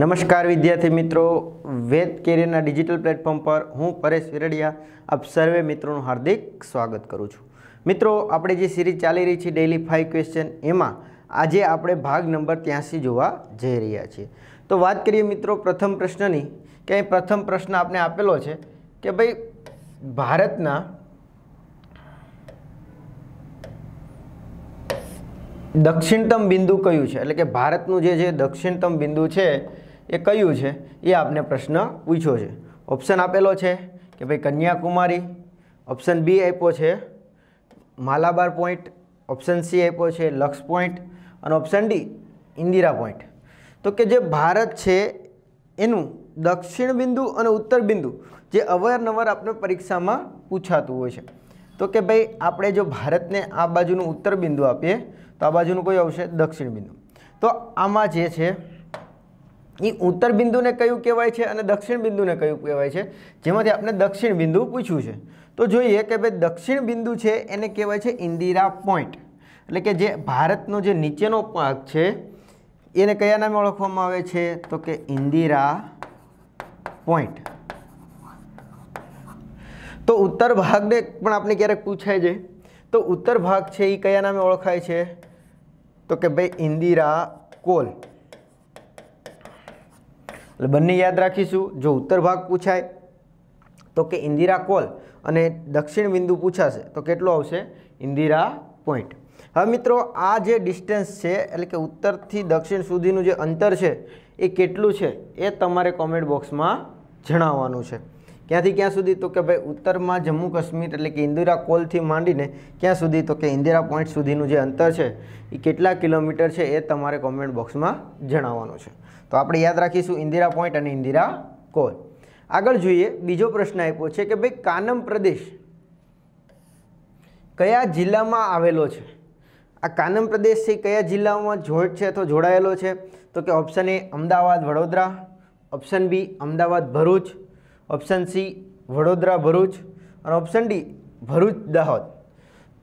નમસ્કાર વિદ્યાર્થી મિત્રો વેદ કેરિયરના ડિજિટલ પ્લેટફોર્મ પર હું પરેશ વિરડિયા આપ સર્વે મિત્રોનું હાર્દિક સ્વાગત કરું છું મિત્રો આપણે જે સિરીઝ ચાલી રહી છે ડેલી ફાઇવ ક્વેશ્ચન એમાં આજે આપણે ભાગ નંબર ત્યાંસી જોવા જઈ રહ્યા છીએ તો વાત કરીએ મિત્રો પ્રથમ પ્રશ્નની કે પ્રથમ પ્રશ્ન આપણે આપેલો છે કે ભાઈ ભારતના દક્ષિણતમ બિંદુ કયું છે એટલે કે ભારતનું જે છે દક્ષિણતમ બિંદુ છે એ કયું છે એ આપને પ્રશ્ન પૂછ્યો છે ઓપ્શન આપેલો છે કે ભાઈ કન્યાકુમારી ઓપ્શન બી આપ્યો છે માલાબાર પોઈન્ટ ઓપ્શન સી આપ્યો છે લક્ષ પોઈન્ટ અને ઓપ્શન ડી ઇન્દિરા પોઈન્ટ તો કે જે ભારત છે એનું દક્ષિણ બિંદુ અને ઉત્તર બિંદુ જે અવારનવાર આપણે પરીક્ષામાં પૂછાતું હોય છે તો કે ભાઈ આપણે જો ભારતને આ બાજુનું ઉત્તર બિંદુ આપીએ તો આ બાજુનું કોઈ આવશે દક્ષિણ બિંદુ તો આમાં જે છે એ ઉત્તર બિંદુને કયું કહેવાય છે અને દક્ષિણ બિંદુને કયું કહેવાય છે જેમાંથી આપણે દક્ષિણ બિંદુ પૂછ્યું છે તો જોઈએ કે ભાઈ દક્ષિણ બિંદુ છે એને કહેવાય છે ઇન્દિરા પોઈન્ટ એટલે કે જે ભારતનો જે નીચેનો ભાગ છે એને કયા નામે ઓળખવામાં આવે છે તો કે ઇન્દિરા પોઈન્ટ તો ઉત્તર ભાગને પણ આપણે ક્યારેક પૂછાય છે તો ઉત્તર ભાગ છે એ કયા નામે ઓળખાય છે તો કે ભાઈ ઇન્દિરા કોલ એટલે બંને યાદ રાખીશું જો ઉત્તર ભાગ પૂછાય તો કે ઇન્દિરા કોલ અને દક્ષિણ બિંદુ પૂછાશે તો કેટલો આવશે ઇન્દિરા પોઈન્ટ હવે મિત્રો આ જે ડિસ્ટન્સ છે એટલે કે ઉત્તરથી દક્ષિણ સુધીનું જે અંતર છે એ કેટલું છે એ તમારે કોમેન્ટ બોક્સમાં જણાવવાનું છે ક્યાંથી ક્યાં સુધી તો કે ભાઈ ઉત્તરમાં જમ્મુ કાશ્મીર એટલે કે ઇન્દિરા કોલથી માંડીને ક્યાં સુધી તો કે ઇન્દિરા પોઈન્ટ સુધીનું જે અંતર છે એ કેટલા કિલોમીટર છે એ તમારે કોમેન્ટ બોક્સમાં જણાવવાનું છે તો આપણે યાદ રાખીશું ઇન્દિરા પોઈન્ટ અને ઇન્દિરા કોલ આગળ જોઈએ બીજો પ્રશ્ન આપ્યો છે કે ભાઈ કાનમ પ્રદેશ કયા જિલ્લામાં આવેલો છે આ કાનમ પ્રદેશ છે કયા જિલ્લામાં જોડ છે અથવા જોડાયેલો છે તો કે option A Ahmedabad Vadodara option B Ahmedabad Bharuch option C Vadodara Bharuch અને ઓપ્શન ડી ભરૂચ દાહોદ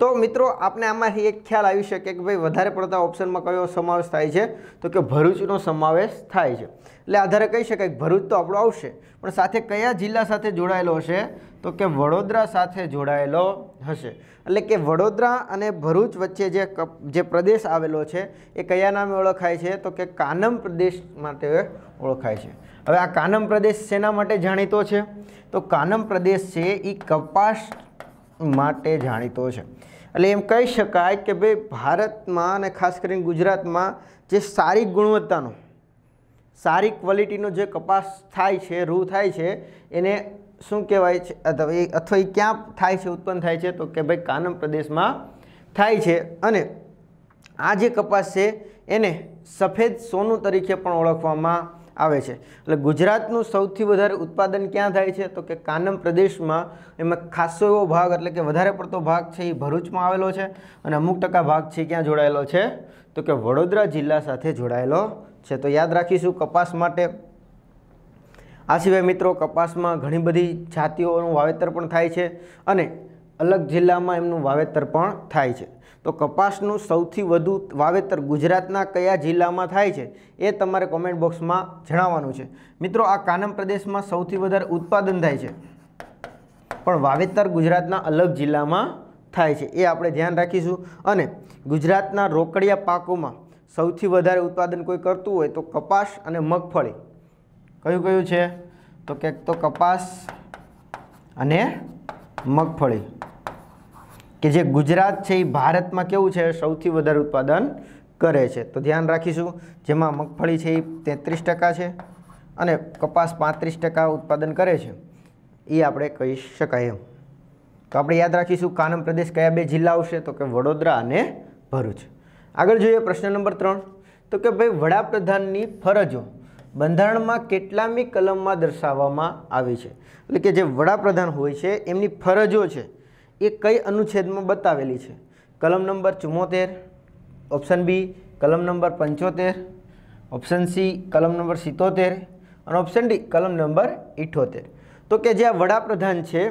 તો મિત્રો આપને આમાંથી એક ખ્યાલ આવી શકે કે ભાઈ વધારે પડતા ઓપ્શનમાં કયો સમાવેશ થાય છે તો કે ભરૂચનો સમાવેશ થાય છે એટલે આધારે કહી શકાય ભરૂચ તો આપણો આવશે પણ સાથે કયા જિલ્લા સાથે જોડાયેલો હશે તો કે વડોદરા સાથે જોડાયેલો હશે એટલે કે વડોદરા અને ભરૂચ વચ્ચે જે જે પ્રદેશ આવેલો છે એ કયા નામે ઓળખાય છે તો કે કાનમ પ્રદેશ માટે ઓળખાય છે હવે આ કાનમ પ્રદેશ શેના માટે જાણીતો છે તો કાનમ પ્રદેશ છે એ કપાસ માટે જાણીતો છે એટલે એમ કહી શકાય કે ભાઈ ભારતમાં અને ખાસ કરીને ગુજરાતમાં જે સારી ગુણવત્તાનો સારી ક્વોલિટીનો જે કપાસ થાય છે રૂ થાય છે એને શું કહેવાય છે અથવા અથવા એ ક્યાં થાય છે ઉત્પન્ન થાય છે તો કે ભાઈ કાનમ પ્રદેશમાં થાય છે અને આ જે કપાસ છે એને સફેદ સોનું તરીકે પણ ઓળખવામાં આવે છે એટલે ગુજરાતનું સૌથી વધારે ઉત્પાદન ક્યાં થાય છે તો કે કાનમ પ્રદેશમાં એમાં ખાસો એવો ભાગ એટલે કે વધારે પડતો ભાગ છે એ ભરૂચમાં આવેલો છે અને અમુક ટકા ભાગ છે ક્યાં જોડાયેલો છે તો કે વડોદરા જિલ્લા સાથે જોડાયેલો છે તો યાદ રાખીશું કપાસ માટે આ સિવાય મિત્રો કપાસમાં ઘણી બધી જાતિઓનું વાવેતર પણ થાય છે અને અલગ જિલ્લામાં એમનું વાવેતર પણ થાય છે તો કપાસનું સૌથી વધુ વાવેતર ગુજરાતના કયા જિલ્લામાં થાય છે એ તમારે કોમેન્ટ બોક્સમાં જણાવવાનું છે મિત્રો આ કાનમ પ્રદેશમાં સૌથી વધારે ઉત્પાદન થાય છે પણ વાવેતર ગુજરાતના અલગ જિલ્લામાં થાય છે એ આપણે ધ્યાન રાખીશું અને ગુજરાતના રોકડિયા પાકોમાં સૌથી વધારે ઉત્પાદન કોઈ કરતું હોય તો કપાસ અને મગફળી કયું કયું છે તો ક્યાંક તો કપાસ અને મગફળી કે જે ગુજરાત છે એ ભારતમાં કેવું છે સૌથી વધારે ઉત્પાદન કરે છે તો ધ્યાન રાખીશું જેમાં મગફળી છે એ તેત્રીસ ટકા છે અને કપાસ પાંત્રીસ ટકા ઉત્પાદન કરે છે એ આપણે કહી શકાય એમ તો આપણે યાદ રાખીશું કાનમ પ્રદેશ કયા બે જિલ્લા આવશે તો કે વડોદરા અને ભરૂચ આગળ જોઈએ પ્રશ્ન નંબર ત્રણ તો કે ભાઈ વડાપ્રધાનની ફરજો બંધારણમાં કેટલામી કલમમાં દર્શાવવામાં આવી છે એટલે કે જે વડાપ્રધાન હોય છે એમની ફરજો છે એ કઈ અનુચ્છેદમાં બતાવેલી છે કલમ નંબર ચુમ્મોતેર ઓપ્શન બી કલમ નંબર પંચોતેર ઓપ્શન સી કલમ નંબર સિત્તોતેર અને ઓપ્શન ડી કલમ નંબર ઇઠોતેર તો કે જે આ વડાપ્રધાન છે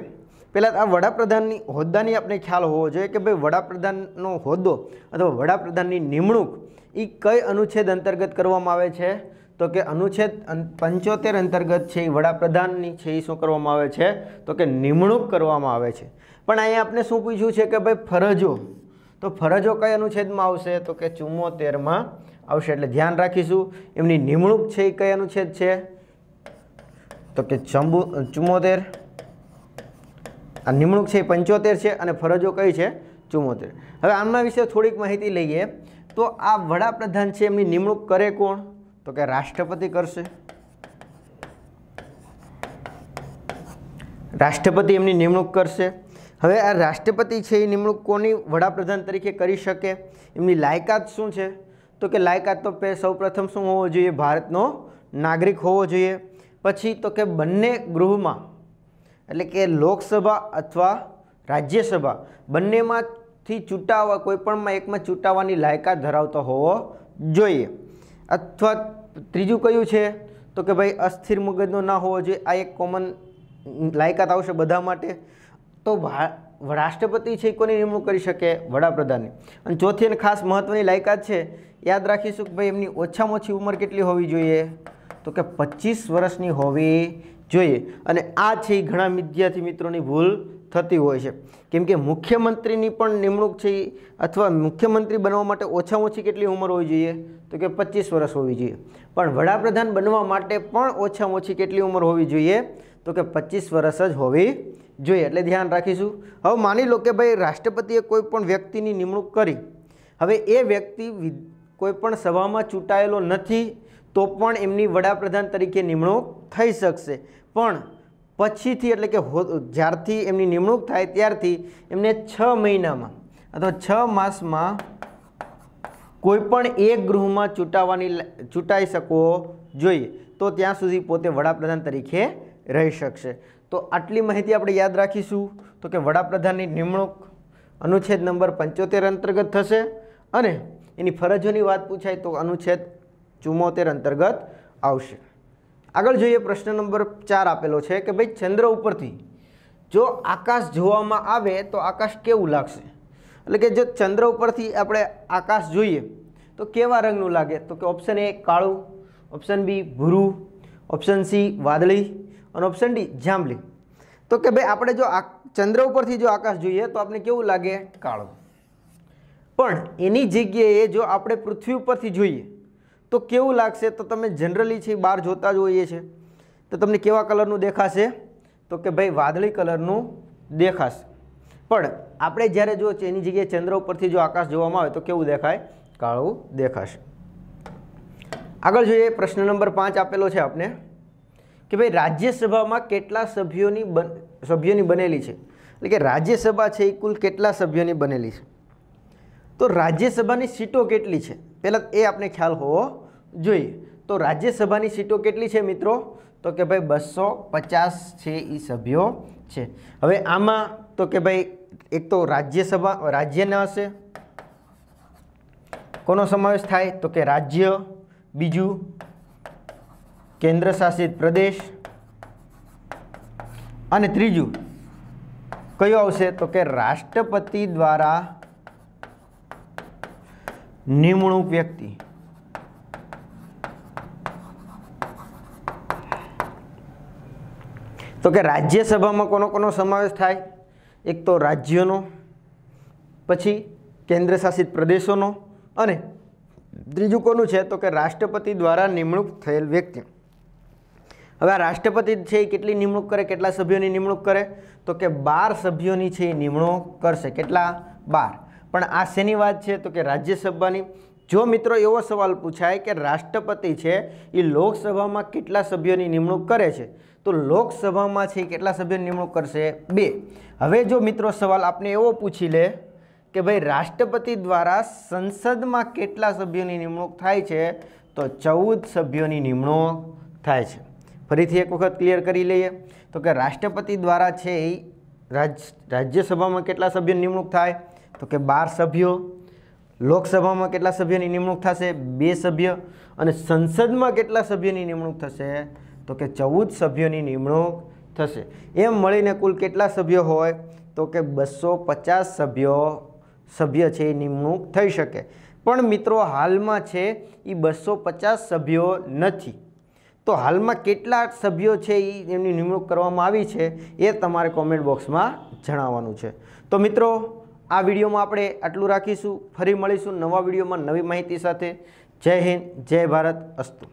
પહેલાં આ વડાપ્રધાનની હોદ્દાની આપણે ખ્યાલ હોવો જોઈએ કે ભાઈ વડાપ્રધાનનો હોદ્દો અથવા વડાપ્રધાનની નિમણૂક એ કઈ અનુચ્છેદ અંતર્ગત કરવામાં આવે છે તો કે અનુચ્છેદ પંચોતેર અંતર્ગત છે એ વડાપ્રધાનની છે એ શું કરવામાં આવે છે તો કે નિમણૂક કરવામાં આવે છે પણ અહીંયા આપણે શું પૂછ્યું છે કે ભાઈ ફરજો તો ફરજો કઈ અનુચ્છેદમાં આવશે તો કે ચુમ્મોતેરમાં આવશે એટલે ધ્યાન રાખીશું એમની નિમણૂક છે એ કઈ અનુચ્છેદ છે તો કે ચંબુ ચુમ્મોતેર આ નિમણૂક છે એ પંચોતેર છે અને ફરજો કઈ છે ચુમ્મોતેર હવે આમના વિશે થોડીક માહિતી લઈએ તો આ વડાપ્રધાન છે એમની નિમણૂક કરે કોણ તો કે રાષ્ટ્રપતિ કરશે રાષ્ટ્રપતિ એમની નિમણૂક કરશે હવે આ રાષ્ટ્રપતિ છે એ નિમણૂક કોની વડાપ્રધાન તરીકે કરી શકે એમની લાયકાત શું છે તો કે લાયકાત તો સૌપ્રથમ શું હોવો જોઈએ ભારતનો નાગરિક હોવો જોઈએ પછી તો કે બંને ગૃહમાં એટલે કે લોકસભા અથવા રાજ્યસભા બંનેમાંથી ચૂંટાવા કોઈપણમાં એકમાં ચૂંટાવાની લાયકાત ધરાવતો હોવો જોઈએ અથવા ત્રીજું કયું છે તો કે ભાઈ અસ્થિર મગજનો ના હોવો જોઈએ આ એક કોમન લાયકાત આવશે બધા માટે તો રાષ્ટ્રપતિ છે કોની નિમણૂક કરી શકે વડાપ્રધાનની અને ચોથી અને ખાસ મહત્ત્વની લાયકાત છે યાદ રાખીશું કે ભાઈ એમની ઓછામાં ઓછી ઉંમર કેટલી હોવી જોઈએ તો કે પચીસ વર્ષની હોવી જોઈએ અને આ છે એ ઘણા વિદ્યાર્થી મિત્રોની ભૂલ થતી હોય છે કેમ કે મુખ્યમંત્રીની પણ નિમણૂક છે અથવા મુખ્યમંત્રી બનવા માટે ઓછામાં ઓછી કેટલી ઉંમર હોવી જોઈએ તો કે પચીસ વર્ષ હોવી જોઈએ પણ વડાપ્રધાન બનવા માટે પણ ઓછામાં ઓછી કેટલી ઉંમર હોવી જોઈએ તો કે પચીસ વર્ષ જ હોવી જોઈએ એટલે ધ્યાન રાખીશું હવે માની લો કે ભાઈ રાષ્ટ્રપતિએ કોઈ પણ વ્યક્તિની નિમણૂક કરી હવે એ વ્યક્તિ કોઈ પણ સભામાં ચૂંટાયેલો નથી તો પણ એમની વડાપ્રધાન તરીકે નિમણૂક થઈ શકશે પણ પછીથી એટલે કે જ્યારથી એમની નિમણૂક થાય ત્યારથી એમને છ મહિનામાં અથવા છ માસમાં કોઈપણ એક ગૃહમાં ચૂંટાવાની ચૂંટાઈ શકવો જોઈએ તો ત્યાં સુધી પોતે વડાપ્રધાન તરીકે રહી શકશે તો આટલી માહિતી આપણે યાદ રાખીશું તો કે વડાપ્રધાનની નિમણૂક અનુચ્છેદ નંબર પંચોતેર અંતર્ગત થશે અને એની ફરજોની વાત પૂછાય તો અનુચ્છેદ ચુમ્મોતેર અંતર્ગત આવશે આગળ જોઈએ પ્રશ્ન નંબર ચાર આપેલો છે કે ભાઈ ચંદ્ર ઉપરથી જો આકાશ જોવામાં આવે તો આકાશ કેવું લાગશે એટલે કે જો ચંદ્ર ઉપરથી આપણે આકાશ જોઈએ તો કેવા રંગનું લાગે તો કે ઓપ્શન એ કાળું ઓપ્શન બી ભૂરું ઓપ્શન સી વાદળી અને ઓપ્શન ડી જાંબલી તો કે ભાઈ આપણે જો આ ચંદ્ર ઉપરથી જો આકાશ જોઈએ તો આપણે કેવું લાગે કાળું પણ એની જગ્યાએ જો આપણે પૃથ્વી ઉપરથી જોઈએ તો કેવું લાગશે તો તમે જનરલી છે બહાર જોતા જોઈએ છે તો તમને કેવા કલરનું દેખાશે તો કે ભાઈ વાદળી કલરનું દેખાશે પણ આપણે જ્યારે જો એની જગ્યાએ ચંદ્ર ઉપરથી જો આકાશ જોવામાં આવે તો કેવું દેખાય કાળું દેખાશે આગળ જોઈએ પ્રશ્ન નંબર પાંચ આપેલો છે આપને કે ભાઈ રાજ્યસભામાં કેટલા સભ્યોની બન સભ્યોની બનેલી છે એટલે કે રાજ્યસભા છે એ કુલ કેટલા સભ્યોની બનેલી છે તો રાજ્યસભાની સીટો કેટલી છે પહેલાં એ આપણે ખ્યાલ હોવો જોઈએ તો રાજ્યસભાની સીટો કેટલી છે મિત્રો તો કે ભાઈ બસો પચાસ છે એ સભ્યો છે હવે આમાં તો કે ભાઈ એક તો રાજ્યસભા રાજ્યના હશે કોનો સમાવેશ થાય તો કે રાજ્ય બીજું કેન્દ્ર શાસિત પ્રદેશ અને ત્રીજું કયું આવશે તો કે રાષ્ટ્રપતિ દ્વારા નિમણૂક વ્યક્તિ તો કે રાજ્યસભામાં કોનો કોનો સમાવેશ થાય એક તો રાજ્યોનો પછી કેન્દ્ર શાસિત પ્રદેશોનો અને ત્રીજું કોનું છે તો કે રાષ્ટ્રપતિ દ્વારા નિમણૂક થયેલ વ્યક્તિ હવે આ રાષ્ટ્રપતિ છે એ કેટલી નિમણૂક કરે કેટલા સભ્યોની નિમણૂક કરે તો કે બાર સભ્યોની છે એ નિમણૂક કરશે કેટલા બાર પણ આ શેની વાત છે તો કે રાજ્યસભાની જો મિત્રો એવો સવાલ પૂછાય કે રાષ્ટ્રપતિ છે એ લોકસભામાં કેટલા સભ્યોની નિમણૂક કરે છે તો લોકસભામાં છે કેટલા સભ્યોની નિમણૂક કરશે બે હવે જો મિત્રો સવાલ આપને એવો પૂછી લે કે ભાઈ રાષ્ટ્રપતિ દ્વારા સંસદમાં કેટલા સભ્યોની નિમણૂક થાય છે તો ચૌદ સભ્યોની નિમણૂક થાય છે ફરીથી એક વખત ક્લિયર કરી લઈએ તો કે રાષ્ટ્રપતિ દ્વારા છે એ રાજ્યસભામાં કેટલા સભ્યોની નિમણૂક થાય તો કે બાર સભ્યો લોકસભામાં કેટલા સભ્યોની નિમણૂક થશે બે સભ્ય અને સંસદમાં કેટલા સભ્યોની નિમણૂક થશે તો કે ચૌદ સભ્યોની નિમણૂક થશે એમ મળીને કુલ કેટલા સભ્યો હોય તો કે બસો પચાસ સભ્યો સભ્ય છે એ નિમણૂક થઈ શકે પણ મિત્રો હાલમાં છે એ બસો પચાસ સભ્યો નથી તો હાલમાં કેટલા સભ્યો છે એ એમની નિમણૂક કરવામાં આવી છે એ તમારે કોમેન્ટ બોક્સમાં જણાવવાનું છે તો મિત્રો આ વિડીયોમાં આપણે આટલું રાખીશું ફરી મળીશું નવા વિડીયોમાં નવી માહિતી સાથે જય હિન્દ જય ભારત અસ્તુ